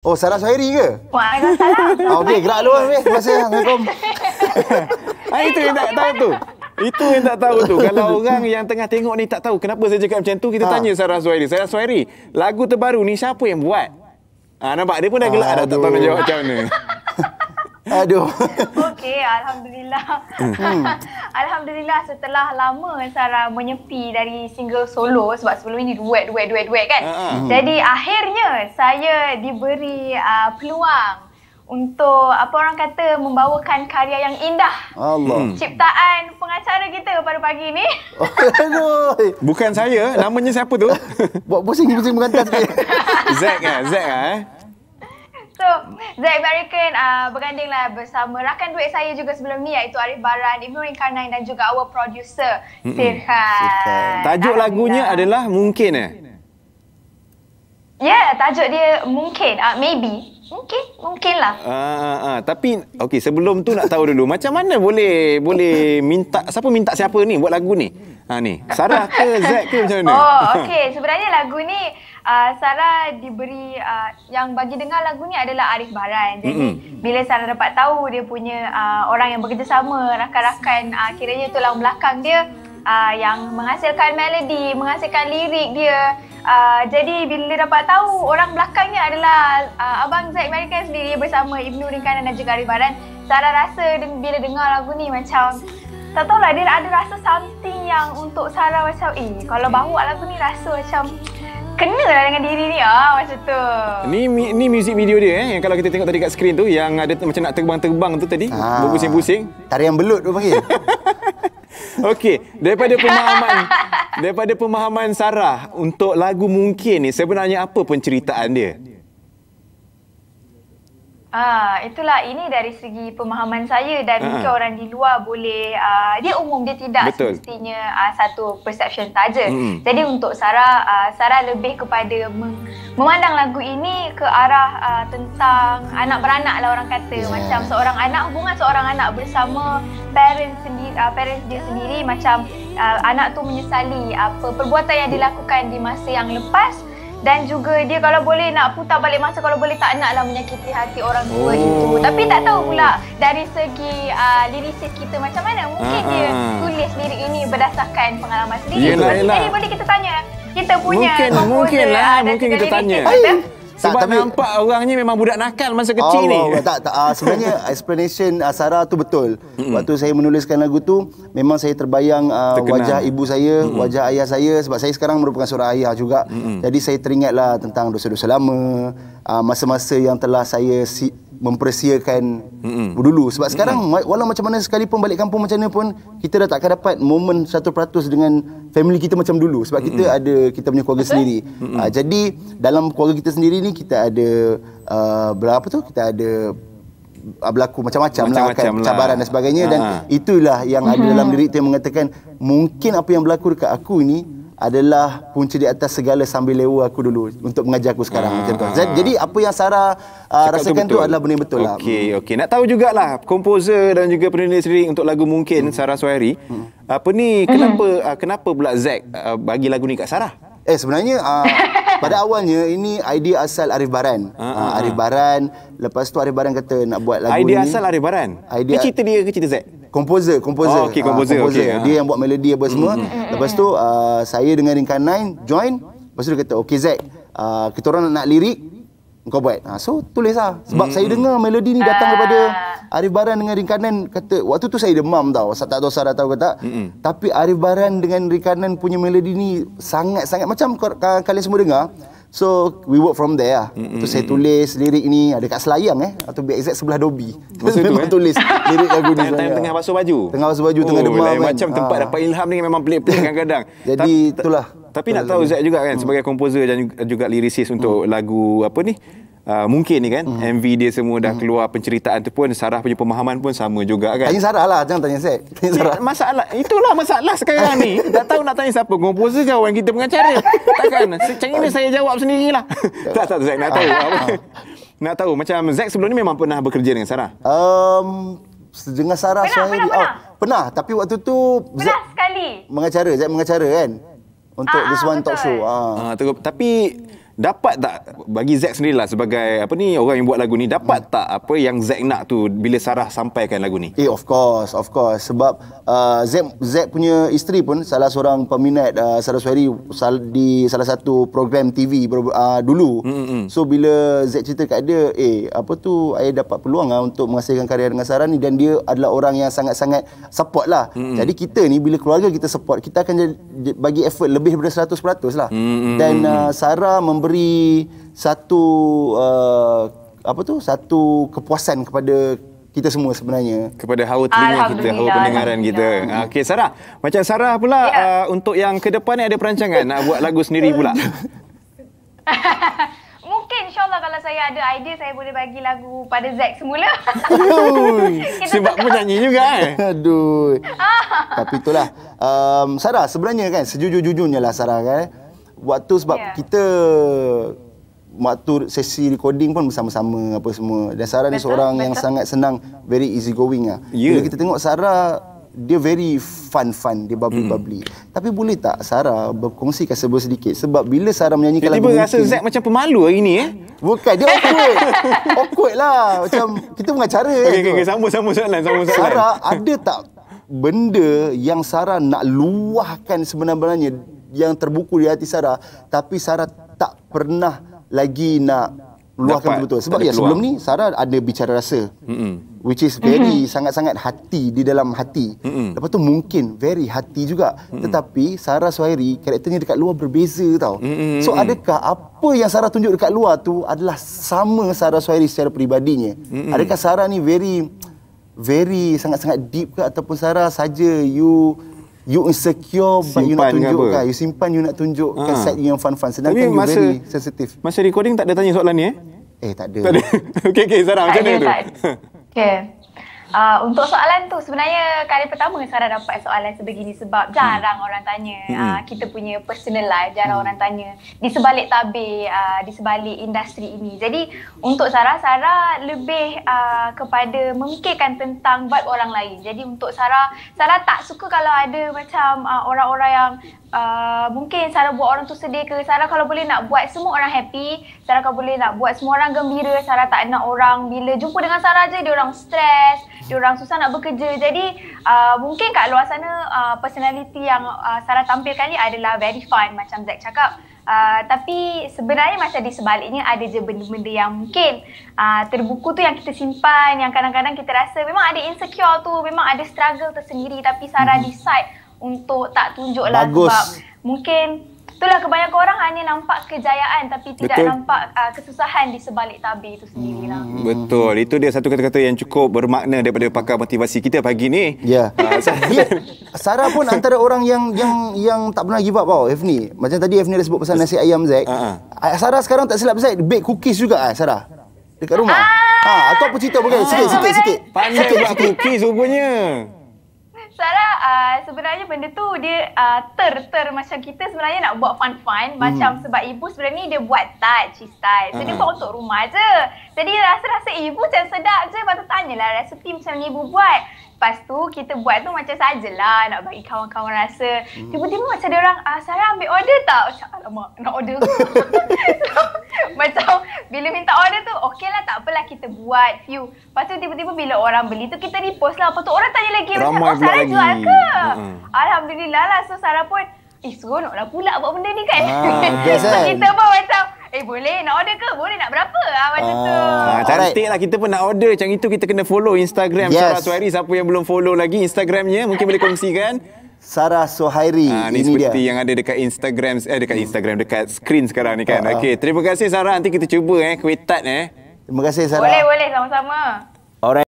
Oh, Sarah Suhairi ke? Waalaikumsalam. Ah, okay, gerak luar Terima kasih. Assalamualaikum. ah, itu yang tak tahu tu. Itu yang tak tahu tu. Kalau orang yang tengah tengok ni tak tahu kenapa saya cakap macam tu, kita ha. tanya Sarah Suhairi. Sarah Suhairi, lagu terbaru ni siapa yang buat? Ah, nampak? Dia pun dah gelak dah. Tak tahu nak jawab macam mana. Aduh. Okey, Alhamdulillah. Hmm. Alhamdulillah setelah lama Sarah menyepi dari single solo sebab sebelum ini duet duet duet duet kan. Uh-huh. Jadi akhirnya saya diberi uh, peluang untuk apa orang kata membawakan karya yang indah. Allah. Hmm. Ciptaan pengacara kita pada pagi ini. Oh, Bukan saya, namanya siapa tu? Buat pusing-pusing mengantar sikit. Zack ah, Zack ah So, Zack Barikin uh, bergandinglah bersama rakan duit saya juga sebelum ni iaitu Arif Baran, Ibnu Rinkarnain dan juga our producer, mm-hmm. Sirhan. Tajuk Amin. lagunya adalah Mungkin eh? Ya, yeah, tajuk dia Mungkin, uh, Maybe. Mungkin, mungkinlah. Ah, ah, ah. tapi okey sebelum tu nak tahu dulu macam mana boleh boleh minta siapa minta siapa ni buat lagu ni? Ha ni, Sarah ke Z ke macam mana? Oh, okey. Sebenarnya lagu ni uh, Sarah diberi uh, yang bagi dengar lagu ni adalah Arif Baran. Jadi mm-hmm. bila Sarah dapat tahu dia punya uh, orang yang bekerjasama rakan-rakan uh, kiranya tulang belakang dia uh, yang menghasilkan melodi, menghasilkan lirik dia. Uh, jadi bila dia dapat tahu orang belakangnya adalah uh, Abang Zaid Merican sendiri bersama Ibnu Rinkanan dan juga Aribaran, saya rasa bila dengar lagu ni macam tak tahu lah dia ada rasa something yang untuk Sarah macam eh kalau bawa lagu ni rasa macam kena lah dengan diri ni ah macam tu. Ni ni music video dia eh yang kalau kita tengok tadi kat skrin tu yang ada macam nak terbang-terbang tu tadi ha. berpusing-pusing. Tarian belut tu panggil. Okey, daripada pemahaman daripada pemahaman Sarah untuk lagu mungkin ni sebenarnya apa penceritaan dia? Ah, itulah ini dari segi pemahaman saya dan ah. mungkin orang di luar boleh uh, dia umum dia tidak Betul. semestinya uh, satu perception saja. Hmm. Jadi untuk Sarah, uh, Sarah lebih kepada mem- memandang lagu ini ke arah uh, tentang anak beranak lah orang kata yeah. macam seorang anak hubungan seorang anak bersama parents sendiri, uh, parents dia sendiri macam uh, anak tu menyesali apa perbuatan yang dilakukan di masa yang lepas dan juga dia kalau boleh nak putar balik masa kalau boleh tak naklah menyakiti hati orang tua oh. itu tapi tak tahu pula dari segi uh, ah, lirisis kita macam mana mungkin uh-huh. dia ah, ah. tulis lirik ini berdasarkan pengalaman sendiri jadi boleh kita tanya kita punya mungkin mungkin lah mungkin kita tanya kita. Sebab tak, tapi, nampak orang ni memang budak nakal masa kecil oh, ni. Oh, oh, tak, tak uh, sebenarnya explanation uh, Sarah tu betul. Mm-hmm. Waktu saya menuliskan lagu tu, memang saya terbayang uh, wajah ibu saya, mm-hmm. wajah ayah saya sebab saya sekarang merupakan seorang ayah juga. Mm-hmm. Jadi saya teringatlah tentang dosa-dosa lama, uh, masa-masa yang telah saya si, mempersiakan mm-hmm. dulu sebab mm-hmm. sekarang walau macam mana sekali sekalipun balik kampung macam mana pun kita dah takkan dapat momen 100% dengan family kita macam dulu sebab mm-hmm. kita ada kita punya keluarga sendiri. Mm-hmm. Uh, jadi dalam keluarga kita sendiri ni kita ada uh, ah, berapa tu kita ada ah, berlaku macam-macam lah kan, lah. cabaran dan sebagainya ha. dan itulah yang mm-hmm. ada dalam diri tu yang mengatakan mungkin apa yang berlaku dekat aku ni adalah punca di atas segala sambil lewa aku dulu untuk mengajar aku sekarang ah, macam Ah. Jadi apa yang Sarah uh, rasakan tu, tu adalah benda yang betul okay, lah. Okey, okey. Nak tahu jugalah komposer dan juga penulis sendiri untuk lagu mungkin hmm. Sarah Suhairi. Hmm. Apa ni hmm. kenapa uh, kenapa pula Zack ah, bagi lagu ni kat Sarah? Eh sebenarnya uh, pada awalnya ini idea asal Arif Baran. Ah, uh, Arif Baran lepas tu Arif Baran kata nak buat lagu idea ni. Idea asal Arif Baran. Idea cerita dia ke cerita Zack? Komposer, komposer. Oh, okay, komposer. Ah, uh, okay. Dia ah. yang buat melodi apa semua. Mm-hmm. mm-hmm. Lepas tu uh, saya dengan Ringkan Nine join. Lepas tu dia kata, okay Zack, uh, kita orang nak, lirik, kau buat. Uh, so tulis lah. Sebab mm-hmm. saya dengar melodi ni datang daripada Arif Baran dengan Ringkanan kata waktu tu saya demam tau. Saya tak tahu saya tahu ke tak. Mm-hmm. Tapi Arif Baran dengan Ringkanan punya melodi ni sangat-sangat macam k- kalian semua dengar. So we work from there lah. Mm, mm, saya tulis lirik ni ada kat selayang eh atau be sebelah dobi. Terus saya eh? tulis lirik lagu ni. Tengah, tengah basuh baju. Tengah basuh baju oh, tengah demam. kan. macam tempat ha. dapat ilham ni memang pelik-pelik kadang-kadang. Jadi Ta- itulah. Tapi nak tahu Zaid juga kan hmm. sebagai komposer dan juga lirisis untuk hmm. lagu apa ni? Uh, mungkin ni kan hmm. MV dia semua dah hmm. keluar penceritaan tu pun Sarah punya pemahaman pun sama juga kan tanya Sarah lah jangan tanya Zek tanya ya, Sarah. Ya, masalah itulah masalah sekarang ni tak tahu nak tanya siapa komposer ke orang kita pengacara takkan macam ini saya jawab sendirilah tak tahu Zek nak tahu ah, ah. nak tahu macam Zek sebelum ni memang pernah bekerja dengan Sarah um, dengan Sarah pernah, pernah, pernah. Oh, pernah tapi waktu tu pernah Zek sekali mengacara Zek mengacara kan untuk ah, this one betul. talk show ah. Ah, tapi dapat tak bagi Zack lah sebagai apa ni orang yang buat lagu ni dapat hmm. tak apa yang Zack nak tu bila Sarah sampaikan lagu ni eh of course of course sebab uh, Zack punya isteri pun salah seorang peminat uh, Sarah Suhairi sal- di salah satu program TV uh, dulu hmm, so bila Zack cerita kat dia eh apa tu ayah dapat peluang lah untuk menghasilkan karya dengan Sarah ni dan dia adalah orang yang sangat-sangat support lah hmm, jadi kita ni bila keluarga kita support kita akan j- bagi effort lebih daripada 100% lah hmm, dan uh, Sarah memberi memberi satu uh, apa tu satu kepuasan kepada kita semua sebenarnya kepada hawa telinga kita hawa pendengaran kita. Ah, okey Sarah, macam Sarah pula ya. uh, untuk yang ke depan ni ada perancangan nak buat lagu sendiri pula. Mungkin insyaAllah kalau saya ada idea saya boleh bagi lagu pada Zack semula. Sebab pun nyanyi juga Eh? Aduh. Tapi itulah um, Sarah sebenarnya kan sejujur-jujurnya lah Sarah kan waktu sebab yeah. kita waktu sesi recording pun bersama-sama apa semua dan Sarah ni seorang betul. yang sangat senang very easy going ah yeah. bila kita tengok Sarah dia very fun-fun dia bubbly-bubbly hmm. mm. tapi boleh tak Sarah berkongsi kasih sedikit sebab bila Sarah menyanyi lagu tiba-tiba rasa Zack macam pemalu hari ni eh bukan dia awkward awkward lah macam kita mengacara okay, eh, okay, okay. sama-sama soalan sama-sama Sarah ada tak benda yang Sarah nak luahkan sebenarnya yang terbuku di hati Sarah tapi Sarah tak pernah lagi nak luahkan betul sebab ya sebelum ni Sarah ada bicara rasa hmm which is very mm-hmm. sangat-sangat hati di dalam hati. Mm-hmm. Lepas tu mungkin very hati juga. Mm-hmm. Tetapi Sarah Suhairi karakternya dekat luar berbeza tau. Mm-hmm. So adakah apa yang Sarah tunjuk dekat luar tu adalah sama Sarah Suhairi secara peribadinya? Mm-hmm. Adakah Sarah ni very very sangat-sangat deep ke ataupun Sarah saja you you insecure but you nak tunjukkan you simpan you nak tunjukkan ah. ha. side yang fun-fun sedangkan Tapi masa, you very sensitive masa recording tak ada tanya soalan ni eh eh tak ada, tak ada. okay okay Zara macam mana tu okay Uh, untuk soalan tu sebenarnya kali pertama Sarah dapat soalan sebegini sebab hmm. jarang hmm. orang tanya ah, hmm. uh, kita punya personal life jarang hmm. orang tanya di sebalik tabi uh, ah, di sebalik industri ini jadi untuk Sarah Sarah lebih uh, kepada memikirkan tentang buat orang lain jadi untuk Sarah Sarah tak suka kalau ada macam uh, orang-orang yang uh, mungkin Sarah buat orang tu sedih ke Sarah kalau boleh nak buat semua orang happy Sarah kalau boleh nak buat semua orang gembira Sarah tak nak orang bila jumpa dengan Sarah je dia orang stres dia orang susah nak bekerja jadi uh, mungkin kat luar sana uh, personality yang uh, Sarah tampilkan ni adalah very fun macam Zack cakap Uh, tapi sebenarnya macam di sebaliknya ada je benda-benda yang mungkin uh, terbuku tu yang kita simpan yang kadang-kadang kita rasa memang ada insecure tu memang ada struggle tersendiri tapi Sarah mm-hmm. decide untuk tak tunjuk lah Bagus. sebab mungkin itulah kebanyakan orang hanya nampak kejayaan tapi tidak Betul. nampak uh, kesusahan di sebalik tabir itu sendiri Hmm. Betul. Itu dia satu kata-kata yang cukup bermakna daripada pakar motivasi kita pagi ni. Ya. Yeah. Sarah pun antara orang yang yang yang tak pernah give up tau, Evni. Macam tadi Evni dah sebut pasal nasi ayam Zack. Uh-huh. Sarah sekarang tak silap Zack, bake cookies juga ah Sarah. Dekat rumah. Ah, ha, atau apa cerita boleh? Sikit, sikit, sikit. Pandai buat cookies rupanya. Sarah, uh, sebenarnya benda tu dia uh, ter ter macam kita sebenarnya nak buat fun-fun hmm. macam sebab ibu sebenarnya ni dia buat tart cheese tart. So, uh. Hmm. buat untuk rumah je. Jadi rasa-rasa ibu macam sedap je. Lepas tu tanyalah resepi macam ni ibu buat. Lepas tu kita buat tu macam sajalah nak bagi kawan-kawan rasa. Hmm. Tiba-tiba macam dia orang, ah, Sarah ambil order tak? Macam, alamak, nak order. so, macam bila minta order tu, okey lah tak apalah kita buat few. Lepas tu tiba-tiba bila orang beli tu, kita repost lah. Lepas tu orang tanya lagi, macam, oh Sarah jual ke? Mm-hmm. Alhamdulillah lah. So Sarah pun, eh seronok lah pula buat benda ni kan. Ah, so kan? kita pun macam, Eh boleh nak order ke? Boleh nak berapa? Ah, macam ah, tu. Ah, cantik right. lah kita pun nak order. Macam itu kita kena follow Instagram yes. Sarah Suhairi. Siapa yang belum follow lagi Instagramnya mungkin boleh kongsikan. Sarah Sohairi ha, ah, ini, ini seperti dia. yang ada dekat Instagram eh dekat Instagram dekat screen sekarang ni kan. Uh, uh. Okey, terima kasih Sarah nanti kita cuba eh kuitat eh. Terima kasih Sarah. Boleh boleh sama-sama. Alright.